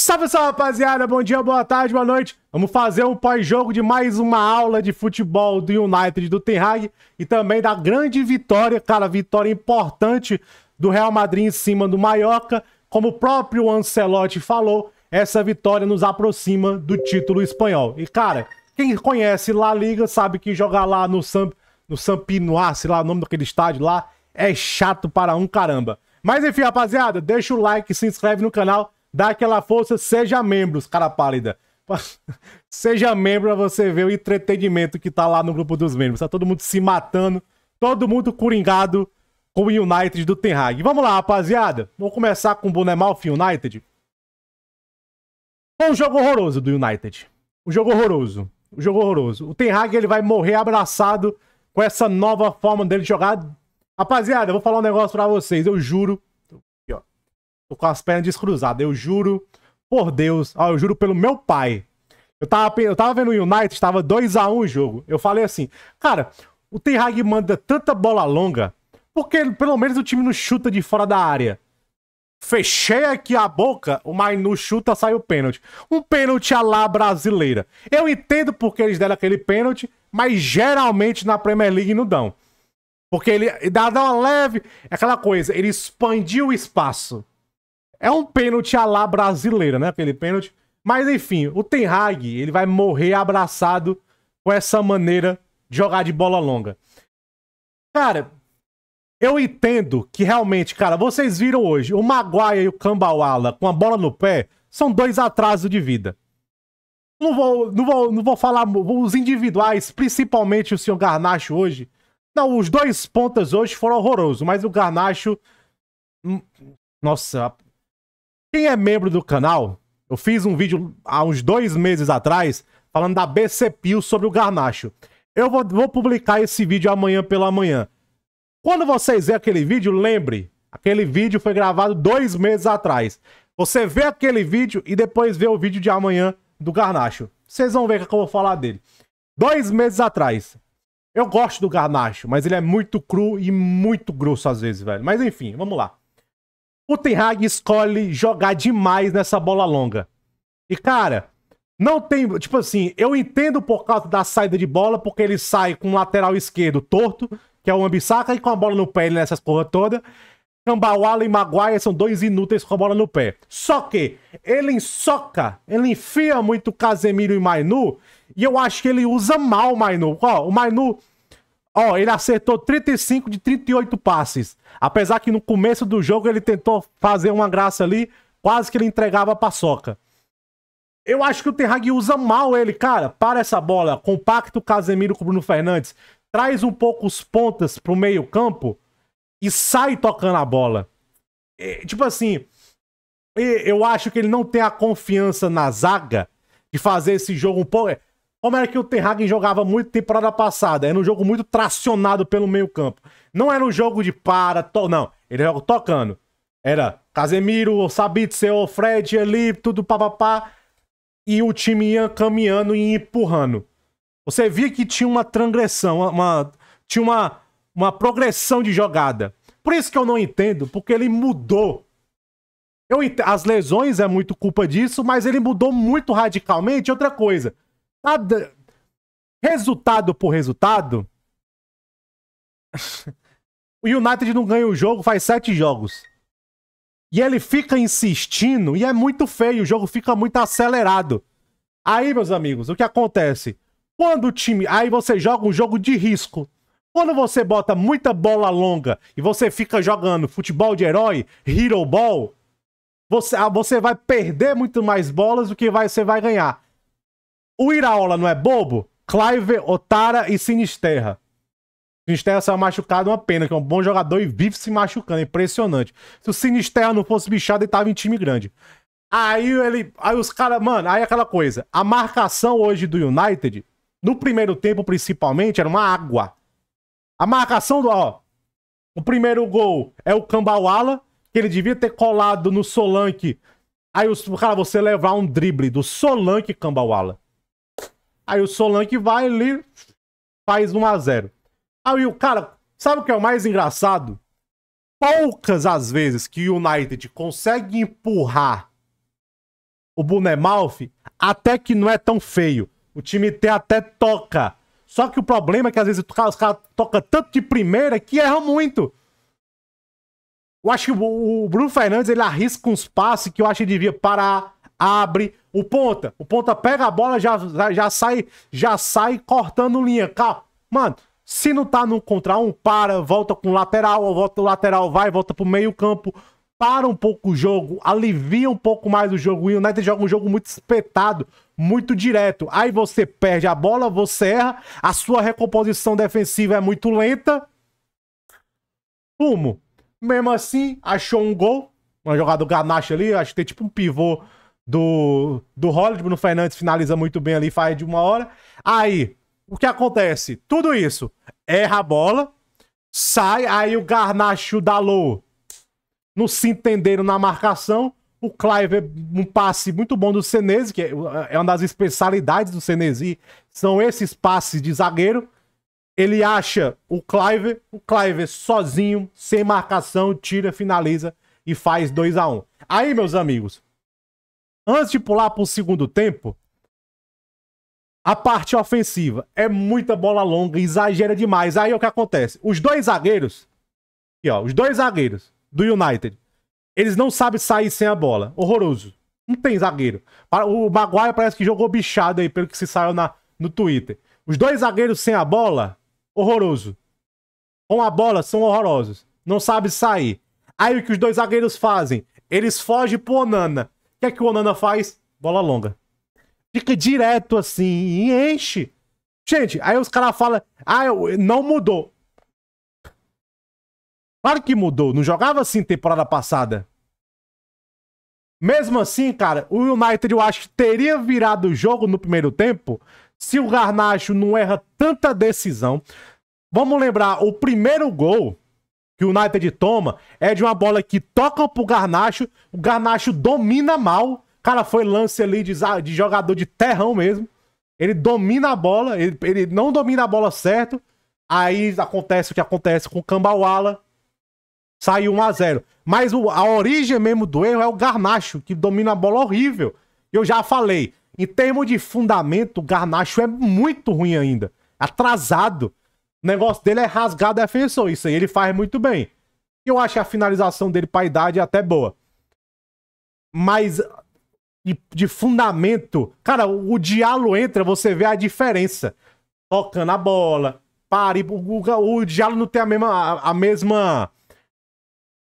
Salve, salve, rapaziada. Bom dia, boa tarde, boa noite. Vamos fazer um pós-jogo de mais uma aula de futebol do United, do Ten Hag e também da grande vitória, cara, vitória importante do Real Madrid em cima do Mallorca. Como o próprio Ancelotti falou, essa vitória nos aproxima do título espanhol. E, cara, quem conhece La Liga sabe que jogar lá no San no Sampinoar, sei lá o nome daquele estádio lá, é chato para um caramba. Mas enfim, rapaziada, deixa o like, se inscreve no canal Dá aquela força, seja membro, cara pálida. seja membro pra você ver o entretenimento que tá lá no grupo dos membros. Tá todo mundo se matando, todo mundo coringado com o United do Ten Hag. Vamos lá, rapaziada. Vamos começar com o Bonemalf United. Foi um jogo horroroso do United. Um jogo horroroso. Um jogo horroroso. O Ten Hag ele vai morrer abraçado com essa nova forma dele jogar. Rapaziada, eu vou falar um negócio pra vocês. Eu juro Tô com as pernas descruzadas. Eu juro por Deus. Ó, eu juro pelo meu pai. Eu tava, eu tava vendo o United, tava 2x1 o jogo. Eu falei assim, cara, o Ten Hag manda tanta bola longa, porque pelo menos o time não chuta de fora da área. Fechei aqui a boca, o Mainu chuta, sai o pênalti. Um pênalti à lá brasileira. Eu entendo porque eles deram aquele pênalti, mas geralmente na Premier League não dão. Porque ele dá, dá uma leve. É aquela coisa, ele expandiu o espaço. É um pênalti à lá brasileira, né? Aquele pênalti. Mas enfim, o Ten Hag, ele vai morrer abraçado com essa maneira de jogar de bola longa. Cara, eu entendo que realmente, cara, vocês viram hoje, o Maguaia e o Cambauala com a bola no pé são dois atrasos de vida. Não vou, não vou, não vou falar os individuais, principalmente o senhor Garnacho hoje. Não, os dois pontas hoje foram horrorosos, mas o Garnacho hum, nossa, quem é membro do canal, eu fiz um vídeo há uns dois meses atrás falando da BC Pio sobre o garnacho. Eu vou, vou publicar esse vídeo amanhã pela manhã. Quando vocês verem aquele vídeo, lembre, aquele vídeo foi gravado dois meses atrás. Você vê aquele vídeo e depois vê o vídeo de amanhã do garnacho. Vocês vão ver o que eu vou falar dele. Dois meses atrás. Eu gosto do garnacho, mas ele é muito cru e muito grosso às vezes, velho. Mas enfim, vamos lá o Ten Hag escolhe jogar demais nessa bola longa. E, cara, não tem. Tipo assim, eu entendo por causa da saída de bola, porque ele sai com o lateral esquerdo torto, que é o Ambissaca, e com a bola no pé ele nessas porra toda. Cambauala e Maguire são dois inúteis com a bola no pé. Só que ele ensoca, ele enfia muito Casemiro e Mainu, e eu acho que ele usa mal o Mainu. Ó, o Mainu Ó, ele acertou 35 de 38 passes. Apesar que no começo do jogo ele tentou fazer uma graça ali, quase que ele entregava a paçoca. Eu acho que o Terrag usa mal ele, cara. Para essa bola, compacto Casemiro com o Bruno Fernandes. Traz um pouco os pontas pro meio campo e sai tocando a bola. E, é, tipo assim, eu acho que ele não tem a confiança na zaga de fazer esse jogo um pouco. É, como era que o Ten Hag jogava muito temporada passada? Era um jogo muito tracionado pelo meio-campo. Não era um jogo de para, to... não. Ele jogava tocando. Era Casemiro, Sabitzer, Fred ali, tudo papapá. E o time ia caminhando e empurrando. Você via que tinha uma transgressão, uma, tinha uma, uma progressão de jogada. Por isso que eu não entendo, porque ele mudou. Eu ent... As lesões é muito culpa disso, mas ele mudou muito radicalmente. Outra coisa, Ad... Resultado por resultado. o United não ganha o jogo faz sete jogos. E ele fica insistindo e é muito feio, o jogo fica muito acelerado. Aí, meus amigos, o que acontece? Quando o time. Aí você joga um jogo de risco. Quando você bota muita bola longa e você fica jogando futebol de herói, hero ball, você, ah, você vai perder muito mais bolas do que vai, você vai ganhar. O Iraola não é bobo? Clive, Otara e Sinisterra. Sinisterra saiu machucado, uma pena, que é um bom jogador e vive se machucando. É impressionante. Se o Sinisterra não fosse bichado, ele tava em time grande. Aí ele. Aí os caras. Mano, aí aquela coisa. A marcação hoje do United, no primeiro tempo principalmente, era uma água. A marcação do. Ó, o primeiro gol é o Cambauala, que ele devia ter colado no Solanke. Aí os cara, você levar um drible do Solanke Cambauala. Aí o Solanke vai ali, faz 1 a 0 Aí o cara, sabe o que é o mais engraçado? Poucas as vezes que o United consegue empurrar o Bournemouth até que não é tão feio. O time tem até toca. Só que o problema é que às vezes os caras tocam tanto de primeira que erram muito. Eu acho que o, Bruno Fernandes ele arrisca uns passes que eu acho que devia parar, abre, o ponta, o ponta pega a bola, já, já, sai, já sai cortando linha. Calma. Mano, se não tá no contra um, para, volta com o lateral, ou volta o lateral, vai, volta pro meio campo, para um pouco o jogo, alivia um pouco mais o jogo. E o United joga um jogo muito espetado, muito direto. Aí você perde a bola, você erra, a sua recomposição defensiva é muito lenta. Fumo. Mesmo assim, achou um gol. Uma jogada do Ganache ali, acho que tem tipo um pivô do, do Holland. Bruno Fernandes finaliza muito bem ali, faz de uma hora. Aí, o que acontece? Tudo isso. Erra a bola, sai, aí o Garnacho da Lou não se entenderam na marcação. O Clive, um passe muito bom do Senesi, que é, é uma das especialidades do Senesi, são esses passes de zagueiro. Ele acha o Clive, o Clive sozinho, sem marcação, tira, finaliza e faz 2 a 1 um. Aí, meus amigos, antes de pular para o segundo tempo, a parte ofensiva é muita bola longa, exagera demais. Aí é o que acontece? Os dois zagueiros, aqui, ó, os dois zagueiros do United, eles não sabem sair sem a bola. Horroroso. Não tem zagueiro. O Maguire parece que jogou bichado aí, pelo que se saiu na, no Twitter. Os dois zagueiros sem a bola, horroroso. Com a bola, são horrorosos. Não sabe sair. Aí o que os dois zagueiros fazem? Eles fogem pro Onana que é que o Onana faz? Bola longa. Fica direto assim e enche. Gente, aí os caras falam, ah, não mudou. Claro que mudou, não jogava assim temporada passada. Mesmo assim, cara, o United eu acho que teria virado o jogo no primeiro tempo se o Garnacho não erra tanta decisão. Vamos lembrar, o primeiro gol que o United toma é de uma bola que toca pro Garnacho, o Garnacho domina mal. Cara, foi lance ali de, de jogador de terrão mesmo. Ele domina a bola, ele, ele, não domina a bola certo. Aí acontece o que acontece com o Cambauala. Saiu 1x0. Mas o, a origem mesmo do erro é o Garnacho, que domina a bola horrível. Eu já falei, em termos de fundamento, o Garnacho é muito ruim ainda. Atrasado. O negócio dele é rasgar é a defensor. Isso aí ele faz muito bem. Eu acho a finalização dele pra idade é até boa. Mas de, de fundamento, cara, o, o Diallo entra, você vê a diferença. Tocando a bola, pare. O, o, o Diallo não tem a mesma. A, a mesma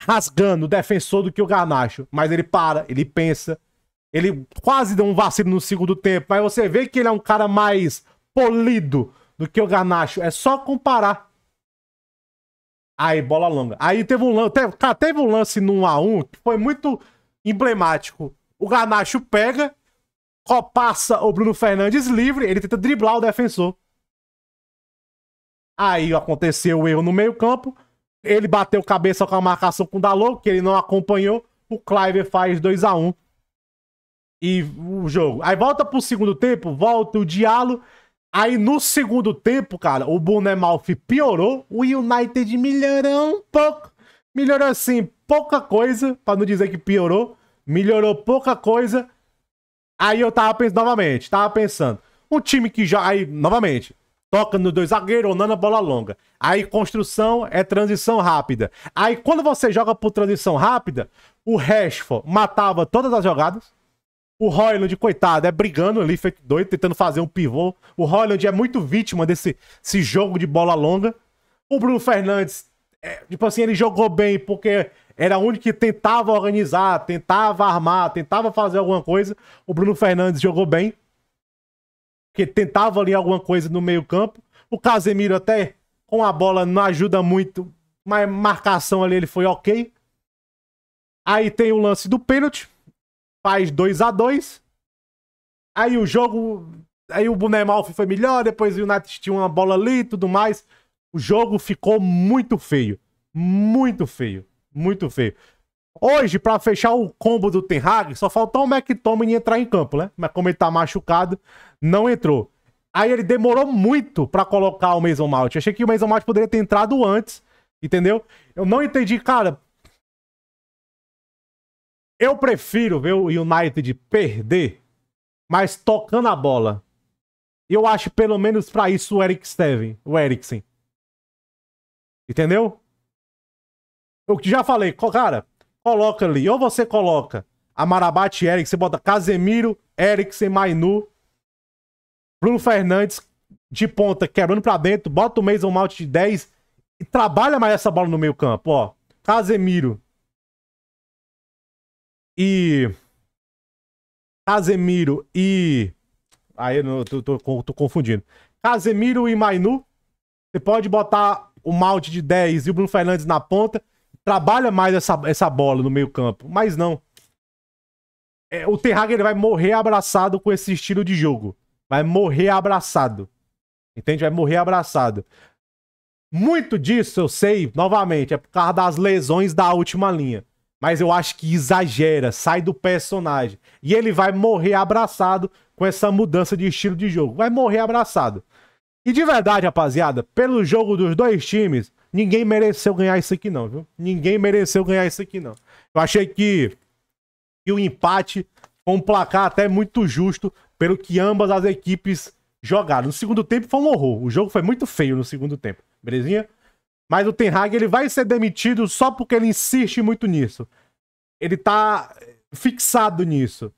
rasgando o defensor do que o Garnacho. Mas ele para, ele pensa. Ele quase deu um vacilo no segundo tempo. Mas você vê que ele é um cara mais polido do que o Ganacho. É só comparar. Aí, bola longa. Aí teve um lance, teve, teve um lance num A1 que foi muito emblemático. O Ganacho pega, copassa o Bruno Fernandes livre, ele tenta driblar o defensor. Aí aconteceu o erro no meio-campo. Ele bateu cabeça com a marcação com o Dalou, que ele não acompanhou. O Clive faz 2 a 1 um, E o jogo. Aí volta pro segundo tempo, volta o Diallo Aí no segundo tempo, cara, o Bournemouth piorou, o United melhorou um pouco. Melhorou assim, pouca coisa, para não dizer que piorou. Melhorou pouca coisa. Aí eu tava pensando novamente, tava pensando. Um time que já. Aí, novamente, toca nos dois zagueiros, na bola longa. Aí construção é transição rápida. Aí quando você joga por transição rápida, o Rashford matava todas as jogadas. O Royland, coitado, é brigando ali, feito doido, tentando fazer um pivô. O Royland é muito vítima desse jogo de bola longa. O Bruno Fernandes, é, tipo assim, ele jogou bem porque era o único que tentava organizar, tentava armar, tentava fazer alguma coisa. O Bruno Fernandes jogou bem. Porque tentava ali alguma coisa no meio-campo. O Casemiro até com a bola não ajuda muito, mas marcação ali ele foi ok. Aí tem o lance do pênalti faz 2 a 2 Aí o jogo. Aí o Bunemalf foi melhor, depois o United tinha uma bola ali e tudo mais. O jogo ficou muito feio. Muito feio. Muito feio. Hoje, para fechar o combo do Ten Hag, só faltou o McTominay entrar em campo, né? Mas como ele tá machucado, não entrou. Aí ele demorou muito para colocar o Mason Mount. Eu achei que o Mason Mount poderia ter entrado antes, entendeu? Eu não entendi, cara, eu prefiro ver o United perder, mas tocando a bola. Eu acho pelo menos para isso o Eric Steven, o Eriksen. Entendeu? Eu já falei, cara, coloca ali, ou você coloca a e Eric, você bota Casemiro, Eriksen, Mainu, Bruno Fernandes de ponta, quebrando para dentro, bota o Mason Mount de 10 e trabalha mais essa bola no meio campo, ó. Casemiro, e Casemiro e aí eu tô, tô, tô confundindo. Casemiro e Mainu. Você pode botar o Malte de 10 e o Bruno Fernandes na ponta. Trabalha mais essa, essa bola no meio campo. Mas não. É, o Terraga ele vai morrer abraçado com esse estilo de jogo. Vai morrer abraçado. Entende? Vai morrer abraçado. Muito disso eu sei, novamente, é por causa das lesões da última linha. Mas eu acho que exagera, sai do personagem. E ele vai morrer abraçado com essa mudança de estilo de jogo. Vai morrer abraçado. E de verdade, rapaziada, pelo jogo dos dois times, ninguém mereceu ganhar isso aqui não, viu? Ninguém mereceu ganhar isso aqui não. Eu achei que, que o empate foi um placar até muito justo pelo que ambas as equipes jogaram. No segundo tempo foi um horror. O jogo foi muito feio no segundo tempo, belezinha? Mas o Ten Hag ele vai ser demitido só porque ele insiste muito nisso. Ele tá fixado nisso.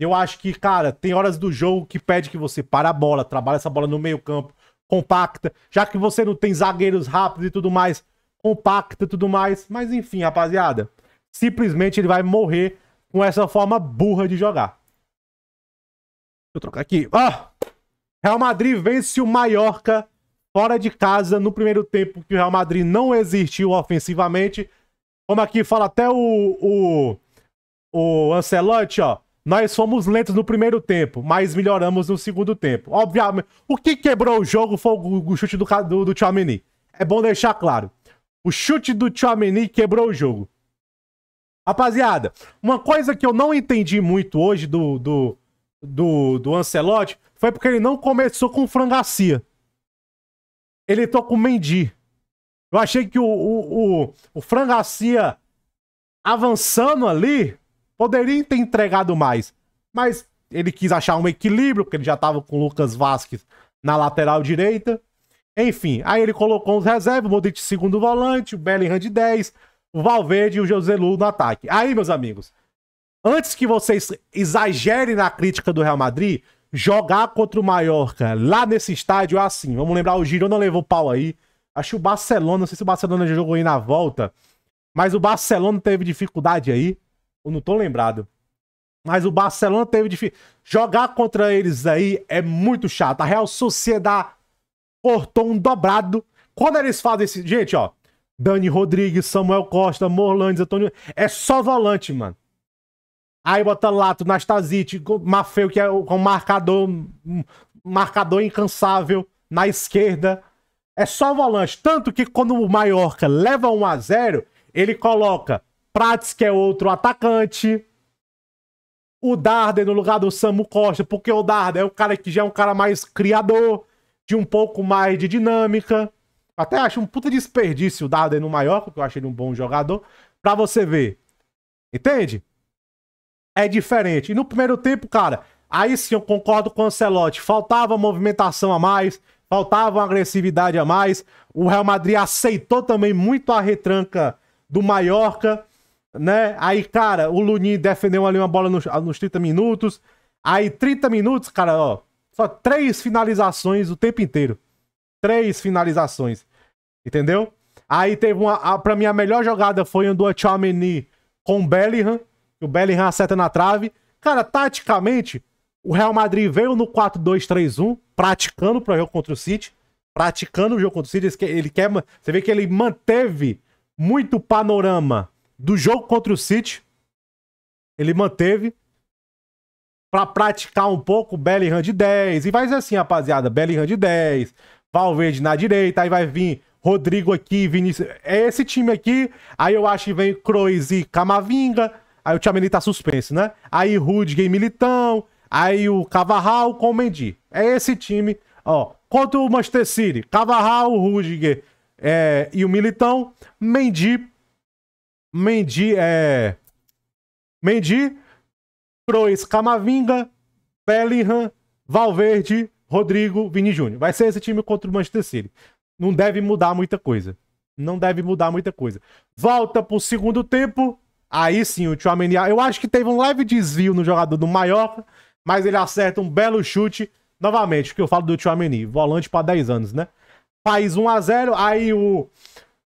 Eu acho que, cara, tem horas do jogo que pede que você para a bola, trabalhe essa bola no meio-campo, compacta, já que você não tem zagueiros rápidos e tudo mais, compacta e tudo mais. Mas enfim, rapaziada, simplesmente ele vai morrer com essa forma burra de jogar. Deixa eu trocar aqui. Ah! Real Madrid vence o Mallorca fora de casa no primeiro tempo que o Real Madrid não existiu ofensivamente. Como aqui fala até o, o, o Ancelotti, ó. Nós fomos lentos no primeiro tempo, mas melhoramos no segundo tempo. Obviamente, o que quebrou o jogo foi o chute do, do, do É bom deixar claro. O chute do Chamini quebrou o jogo. Rapaziada, uma coisa que eu não entendi muito hoje do, do, do, do Ancelotti foi porque ele não começou com frangacia ele toca o Mendy. Eu achei que o, o, o, o Fran Garcia avançando ali poderia ter entregado mais. Mas ele quis achar um equilíbrio, porque ele já estava com o Lucas Vasquez na lateral direita. Enfim, aí ele colocou os reservas, o Modric segundo volante, o Bellingham de 10, o Valverde e o José Lu no ataque. Aí, meus amigos, antes que vocês exagerem na crítica do Real Madrid, jogar contra o Mallorca lá nesse estádio é assim. Vamos lembrar, o Girona levou pau aí. Acho que o Barcelona, não sei se o Barcelona já jogou aí na volta, mas o Barcelona teve dificuldade aí. Eu não tô lembrado. Mas o Barcelona teve dificuldade. Jogar contra eles aí é muito chato. A Real Sociedade cortou um dobrado. Quando eles fazem esse. Gente, ó. Dani Rodrigues, Samuel Costa, Morlandes, Antônio. É só volante, mano. Aí bota Lato, Nastasic, Mafeu, que é o marcador, hum, marcador incansável na esquerda. É só volante. Tanto que quando o Mallorca leva 1 a 0 ele coloca Prates, que é outro atacante. O Darden no lugar do Samu Costa, porque o Darden é o cara que já é um cara mais criador, de um pouco mais de dinâmica. Até acho um puta desperdício o Darden no Mallorca, que eu achei ele um bom jogador. Pra você ver. Entende? é diferente. E no primeiro tempo, cara, aí sim eu concordo com o Ancelotti. Faltava movimentação a mais, faltava uma agressividade a mais. O Real Madrid aceitou também muito a retranca do Mallorca, né? Aí, cara, o Lunin defendeu ali uma bola nos, nos 30 minutos. Aí, 30 minutos, cara, ó, só três finalizações o tempo inteiro. Três finalizações. Entendeu? Aí teve uma. A, pra mim, a melhor jogada foi a do Chamini com o Bellingham o Bellingham acerta na trave. Cara, taticamente, o Real Madrid veio no 4-2-3-1, praticando para o jogo contra o City. Praticando o jogo contra o City. Ele quer, você vê que ele manteve muito o panorama do jogo contra o City. Ele manteve para praticar um pouco Bellingham de 10. E vai ser assim, rapaziada. Bellingham de 10, Valverde na direita, aí vai vir Rodrigo aqui, Vinícius. É esse time aqui. Aí eu acho que vem Kroos e Camavinga. Aí o Tchameni tá suspenso, né? Aí Rudiger e Militão. Aí o Cavarral com o Mendy. É esse time. Ó, contra o Manchester City, Cavarral, Rudiger é, e o Militão. Mendy. Mendy é. Mendy. Kroos, Camavinga. Bellingham. Valverde. Rodrigo, Vini Júnior. Vai ser esse time contra o Manchester City. Não deve mudar muita coisa. Não deve mudar muita coisa. Volta pro segundo tempo. Aí sim, o Chouameni, eu acho que teve um leve desvio no jogador do Mallorca, mas ele acerta um belo chute. Novamente, o que eu falo do Chouameni, volante para 10 anos, né? Faz 1 a 0 aí o,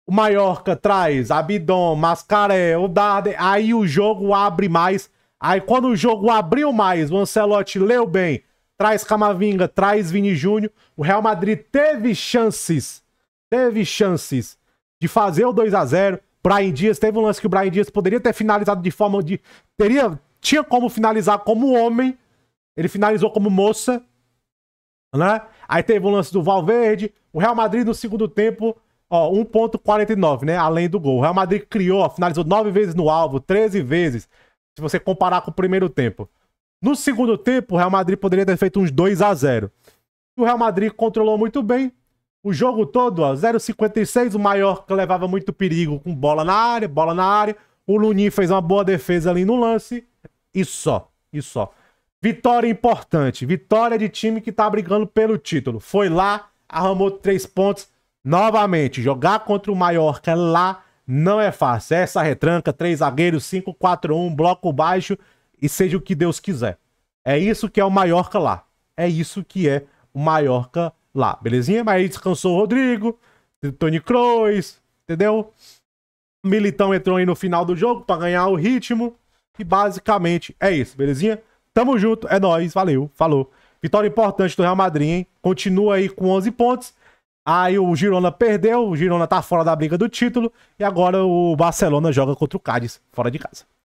o Mallorca traz Abidon, Mascaré, o Darden, aí o jogo abre mais. Aí quando o jogo abriu mais, o Ancelotti leu bem, traz Camavinga, traz Vini Júnior, o Real Madrid teve chances, teve chances de fazer o 2 a 0 Brian Dias, teve um lance que o Brian Dias poderia ter finalizado de forma de. Teria, tinha como finalizar como homem. Ele finalizou como moça. Né? Aí teve o um lance do Valverde. O Real Madrid no segundo tempo, ó, 1.49, né? Além do gol. O Real Madrid criou, ó, finalizou 9 vezes no alvo, 13 vezes. Se você comparar com o primeiro tempo. No segundo tempo, o Real Madrid poderia ter feito uns 2 a 0. O Real Madrid controlou muito bem, o jogo todo, ó, 0,56, o maiorca levava muito perigo com bola na área, bola na área. O Lunin fez uma boa defesa ali no lance. E só, e só. Vitória importante, vitória de time que tá brigando pelo título. Foi lá, arrumou três pontos. Novamente, jogar contra o Mallorca lá não é fácil. Essa retranca, três zagueiros, 5-4-1, bloco baixo e seja o que Deus quiser. É isso que é o Mallorca lá. É isso que é o Mallorca lá, belezinha? Mas aí descansou o Rodrigo, Tony Kroos, entendeu? Militão entrou aí no final do jogo para ganhar o ritmo. E basicamente é isso, belezinha? Tamo junto, é nóis, valeu, falou. Vitória importante do Real Madrid, hein? Continua aí com 11 pontos. Aí o Girona perdeu, o Girona tá fora da briga do título. E agora o Barcelona joga contra o Cádiz, fora de casa.